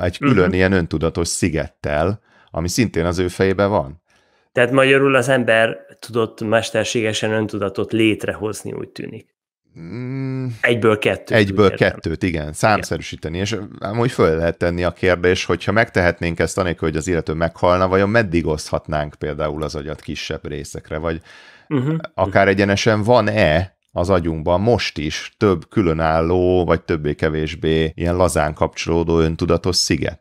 egy mhm. külön uh-huh. ilyen öntudatos szigettel, ami szintén az ő fejében van. Tehát magyarul az ember tudott mesterségesen öntudatot létrehozni, úgy tűnik. Mm. egyből kettőt. Egyből kettőt, igen, számszerűsíteni, és amúgy föl lehet tenni a kérdés, hogyha megtehetnénk ezt anélkül, hogy az illető meghalna, vajon meddig oszthatnánk például az agyat kisebb részekre, vagy uh-huh. akár egyenesen van-e az agyunkban most is több különálló, vagy többé-kevésbé ilyen lazán kapcsolódó öntudatos sziget?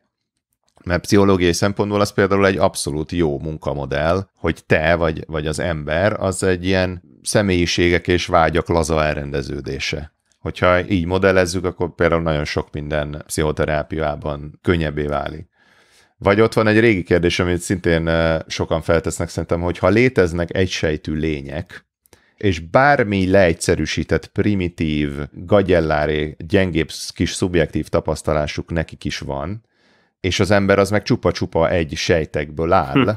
Mert pszichológiai szempontból az például egy abszolút jó munkamodell, hogy te vagy, vagy az ember az egy ilyen személyiségek és vágyak laza elrendeződése. Hogyha így modellezzük, akkor például nagyon sok minden pszichoterápiában könnyebbé válik. Vagy ott van egy régi kérdés, amit szintén sokan feltesznek szerintem, hogy ha léteznek egysejtű lények, és bármi leegyszerűsített, primitív, gagyellári, gyengébb kis szubjektív tapasztalásuk nekik is van, és az ember az meg csupa-csupa egy sejtekből áll,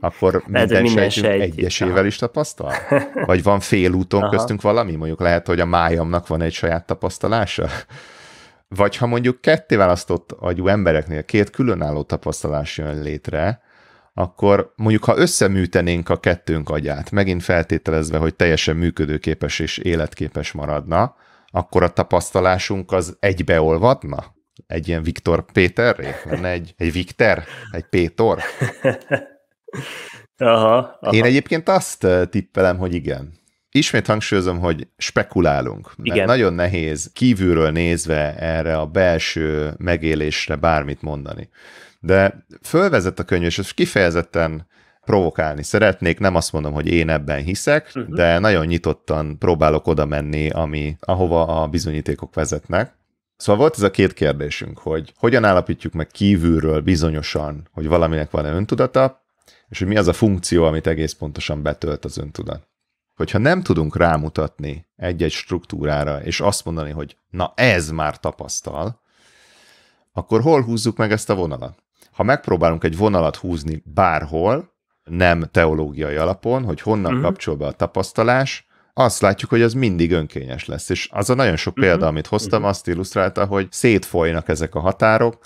akkor minden, minden sejtünk sejt egyesével aha. is tapasztal? Vagy van félúton aha. köztünk valami? Mondjuk lehet, hogy a májamnak van egy saját tapasztalása? Vagy ha mondjuk ketté választott agyú embereknél két különálló tapasztalás jön létre, akkor mondjuk ha összeműtenénk a kettőnk agyát, megint feltételezve, hogy teljesen működőképes és életképes maradna, akkor a tapasztalásunk az egybeolvadna? Egy ilyen Viktor Péterré? Lenne egy, egy Viktor? Egy Pétor? aha, aha. Én egyébként azt eh, tippelem, hogy igen ismét hangsúlyozom, hogy spekulálunk, mert Igen. nagyon nehéz kívülről nézve erre a belső megélésre bármit mondani. De fölvezett a könyv, és ezt kifejezetten provokálni szeretnék, nem azt mondom, hogy én ebben hiszek, uh-huh. de nagyon nyitottan próbálok oda menni, ami, ahova a bizonyítékok vezetnek. Szóval volt ez a két kérdésünk, hogy hogyan állapítjuk meg kívülről bizonyosan, hogy valaminek van-e öntudata, és hogy mi az a funkció, amit egész pontosan betölt az öntudat. Hogyha nem tudunk rámutatni egy-egy struktúrára, és azt mondani, hogy na ez már tapasztal, akkor hol húzzuk meg ezt a vonalat? Ha megpróbálunk egy vonalat húzni bárhol, nem teológiai alapon, hogy honnan uh-huh. kapcsol be a tapasztalás, azt látjuk, hogy az mindig önkényes lesz. És az a nagyon sok példa, mhm. amit hoztam, uh-huh. azt illusztrálta, hogy szétfolynak ezek a határok,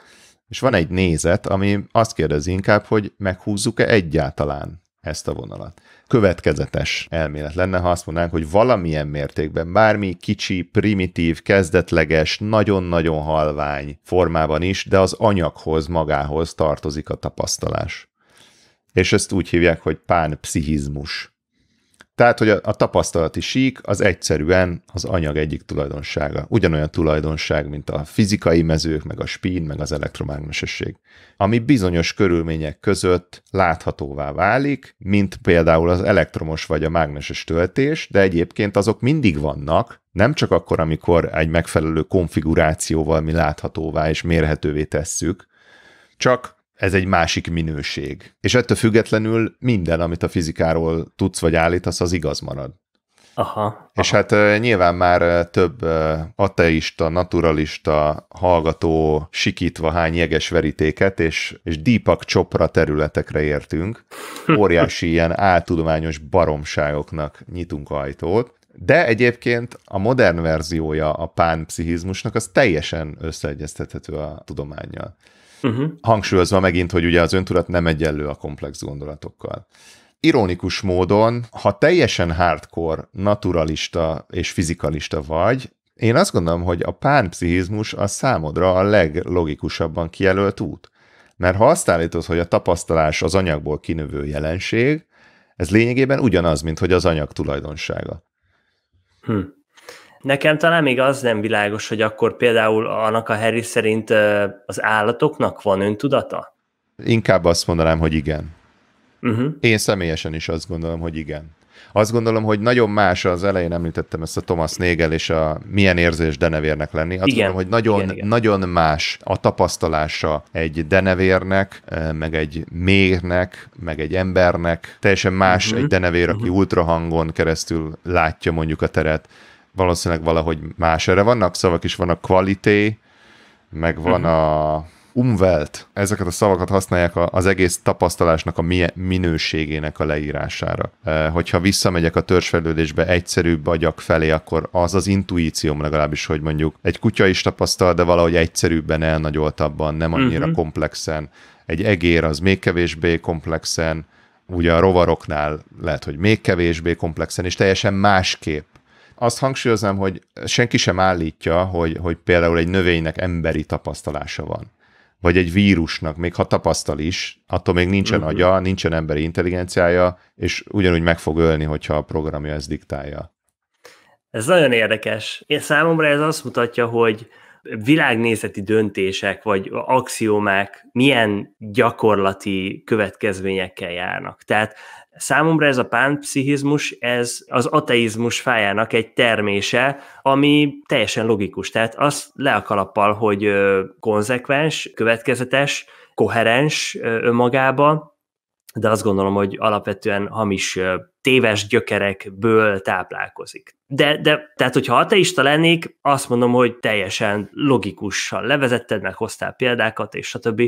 és van egy nézet, ami azt kérdezi inkább, hogy meghúzzuk-e egyáltalán ezt a vonalat. Következetes elmélet lenne, ha azt mondanánk, hogy valamilyen mértékben, bármi kicsi, primitív, kezdetleges, nagyon-nagyon halvány formában is, de az anyaghoz, magához tartozik a tapasztalás. És ezt úgy hívják, hogy pánpszichizmus. Tehát, hogy a, a tapasztalati sík az egyszerűen az anyag egyik tulajdonsága. Ugyanolyan tulajdonság, mint a fizikai mezők, meg a spin, meg az elektromágnesesség. Ami bizonyos körülmények között láthatóvá válik, mint például az elektromos vagy a mágneses töltés, de egyébként azok mindig vannak, nem csak akkor, amikor egy megfelelő konfigurációval mi láthatóvá és mérhetővé tesszük, csak ez egy másik minőség. És ettől függetlenül minden, amit a fizikáról tudsz vagy állítasz, az igaz marad. Aha, És aha. hát nyilván már több ateista, naturalista hallgató sikítva hány jeges verítéket, és, és Deepak Chopra területekre értünk. Óriási ilyen áltudományos baromságoknak nyitunk ajtót. De egyébként a modern verziója a pánpszichizmusnak az teljesen összeegyeztethető a tudományjal. Uh-huh. Hangsúlyozva megint, hogy ugye az öntudat nem egyenlő a komplex gondolatokkal. Ironikus módon, ha teljesen hardcore, naturalista és fizikalista vagy, én azt gondolom, hogy a pánpszichizmus a számodra a leglogikusabban kijelölt út. Mert ha azt állítod, hogy a tapasztalás az anyagból kinövő jelenség, ez lényegében ugyanaz, mint hogy az anyag tulajdonsága. Hm. Nekem talán még az nem világos, hogy akkor például annak a Harry szerint az állatoknak van öntudata? Inkább azt mondanám, hogy igen. Uh-huh. Én személyesen is azt gondolom, hogy igen. Azt gondolom, hogy nagyon más, az elején említettem ezt a Thomas Nagel és a milyen érzés denevérnek lenni. Azt igen, gondolom, hogy nagyon, igen, igen. nagyon más a tapasztalása egy denevérnek, meg egy mérnek, meg egy embernek. Teljesen más uh-huh. egy denevér, aki uh-huh. ultrahangon keresztül látja mondjuk a teret, valószínűleg valahogy más erre vannak szavak is, van a quality, meg van uh-huh. a umwelt. Ezeket a szavakat használják az egész tapasztalásnak a minőségének a leírására. E, hogyha visszamegyek a törzsfejlődésbe egyszerűbb agyak felé, akkor az az intuícióm legalábbis, hogy mondjuk egy kutya is tapasztal, de valahogy egyszerűbben, elnagyoltabban, nem annyira uh-huh. komplexen. Egy egér az még kevésbé komplexen, ugye a rovaroknál lehet, hogy még kevésbé komplexen, és teljesen másképp azt hangsúlyozom, hogy senki sem állítja, hogy, hogy például egy növénynek emberi tapasztalása van. Vagy egy vírusnak, még ha tapasztal is, attól még nincsen mhm. agya, nincsen emberi intelligenciája, és ugyanúgy meg fog ölni, hogyha a programja ezt diktálja. Ez nagyon érdekes. Én számomra ez azt mutatja, hogy világnézeti döntések vagy axiómák milyen gyakorlati következményekkel járnak. Tehát számomra ez a pánpszichizmus, ez az ateizmus fájának egy termése, ami teljesen logikus. Tehát az le a kalappal, hogy konzekvens, következetes, koherens önmagába, de azt gondolom, hogy alapvetően hamis téves gyökerekből táplálkozik. De, de tehát, hogyha ateista lennék, azt mondom, hogy teljesen logikusan levezetted, meg hoztál példákat, és stb.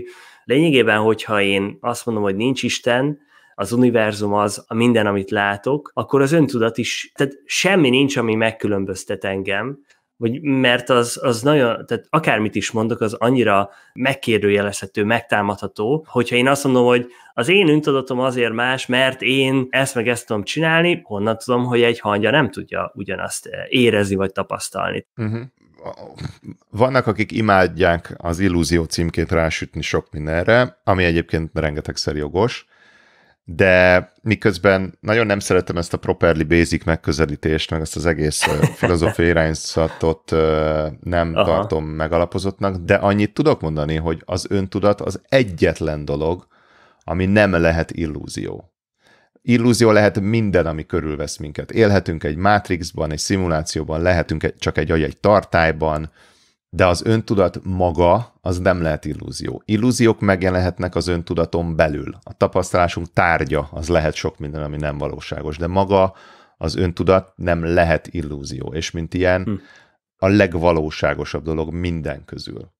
Lényegében, hogyha én azt mondom, hogy nincs Isten, az univerzum az a minden, amit látok, akkor az öntudat is, tehát semmi nincs, ami megkülönböztet engem, vagy mert az, az nagyon, tehát akármit is mondok, az annyira megkérdőjelezhető, megtámadható, hogyha én azt mondom, hogy az én üntadatom azért más, mert én ezt meg ezt tudom csinálni, honnan tudom, hogy egy hangya nem tudja ugyanazt eh, érezni vagy tapasztalni. Uh-huh. Vannak, akik imádják az illúzió címkét rásütni sok mindenre, ami egyébként rengetegszer jogos, de miközben nagyon nem szeretem ezt a properly basic megközelítést, meg ezt az egész filozófiai irányzatot nem Aha. tartom megalapozottnak, de annyit tudok mondani, hogy az öntudat az egyetlen dolog, ami nem lehet illúzió. Illúzió lehet minden, ami körülvesz minket. Élhetünk egy mátrixban, egy szimulációban, lehetünk csak egy agy, egy tartályban, de az öntudat maga az nem lehet illúzió. Illúziók megjelenhetnek az öntudaton belül. A tapasztalásunk tárgya az lehet sok minden, ami nem valóságos, de maga az öntudat nem lehet illúzió, és mint ilyen hm. a legvalóságosabb dolog minden közül.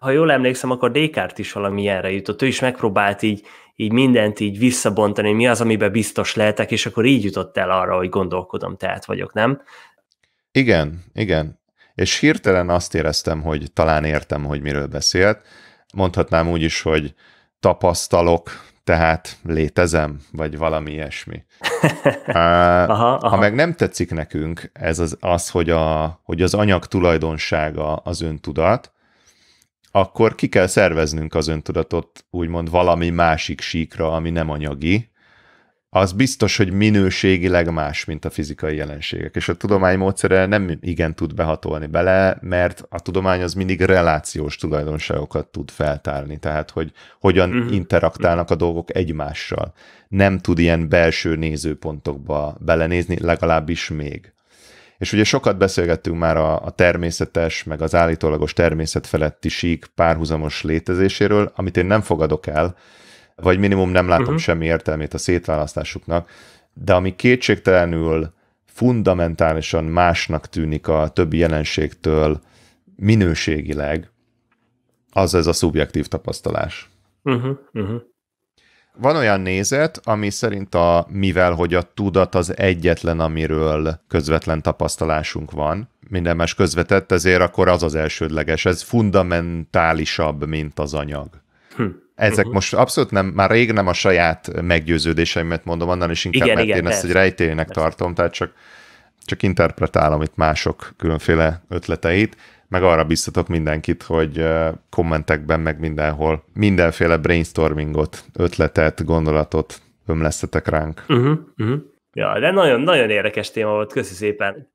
Ha jól emlékszem, akkor Descartes is valami ilyenre jutott. Ő is megpróbált így, így mindent így visszabontani, mi az, amiben biztos lehetek, és akkor így jutott el arra, hogy gondolkodom, tehát vagyok, nem? Igen, igen és hirtelen azt éreztem, hogy talán értem, hogy miről beszélt. Mondhatnám úgy is, hogy tapasztalok, tehát létezem, vagy valami ilyesmi. aha, aha. Ha meg nem tetszik nekünk ez az, az hogy, a, hogy az anyag tulajdonsága az öntudat, akkor ki kell szerveznünk az öntudatot úgymond valami másik síkra, ami nem anyagi, az biztos, hogy minőségileg más, mint a fizikai jelenségek. És a tudomány módszere nem igen tud behatolni bele, mert a tudomány az mindig relációs tulajdonságokat tud feltárni, tehát hogy hogyan uh-huh. interaktálnak a dolgok egymással. Nem tud ilyen belső nézőpontokba belenézni, legalábbis még. És ugye sokat beszélgettünk már a, a természetes, meg az állítólagos természet feletti sík párhuzamos létezéséről, amit én nem fogadok el, vagy minimum nem látom uh-huh. semmi értelmét a szétválasztásuknak, de ami kétségtelenül fundamentálisan másnak tűnik a többi jelenségtől minőségileg, az ez a szubjektív tapasztalás. Uh-huh, uh-huh. Van olyan nézet, ami szerint a mivel, hogy a tudat az egyetlen, amiről közvetlen tapasztalásunk van, minden más közvetett, ezért akkor az az elsődleges, ez fundamentálisabb, mint az anyag. Hm ezek uh-huh. most abszolút nem, már rég nem a saját meggyőződéseimet mondom, annál is inkább, igen, mert igen, én persze. ezt egy rejtélynek persze. tartom, tehát csak, csak interpretálom itt mások különféle ötleteit, meg arra biztatok mindenkit, hogy kommentekben, meg mindenhol mindenféle brainstormingot, ötletet, gondolatot ömlesztetek ránk. Uh-huh, uh-huh. Ja, de nagyon-nagyon érdekes téma volt, köszi szépen.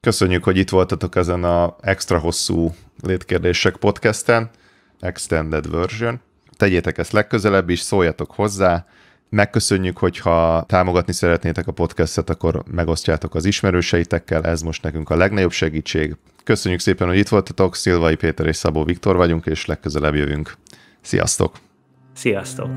Köszönjük, hogy itt voltatok ezen a extra hosszú létkérdések podcasten, Extended Version tegyétek ezt legközelebb is, szóljatok hozzá, Megköszönjük, hogyha támogatni szeretnétek a podcastet, akkor megosztjátok az ismerőseitekkel, ez most nekünk a legnagyobb segítség. Köszönjük szépen, hogy itt voltatok, Szilvai Péter és Szabó Viktor vagyunk, és legközelebb jövünk. Sziasztok! Sziasztok!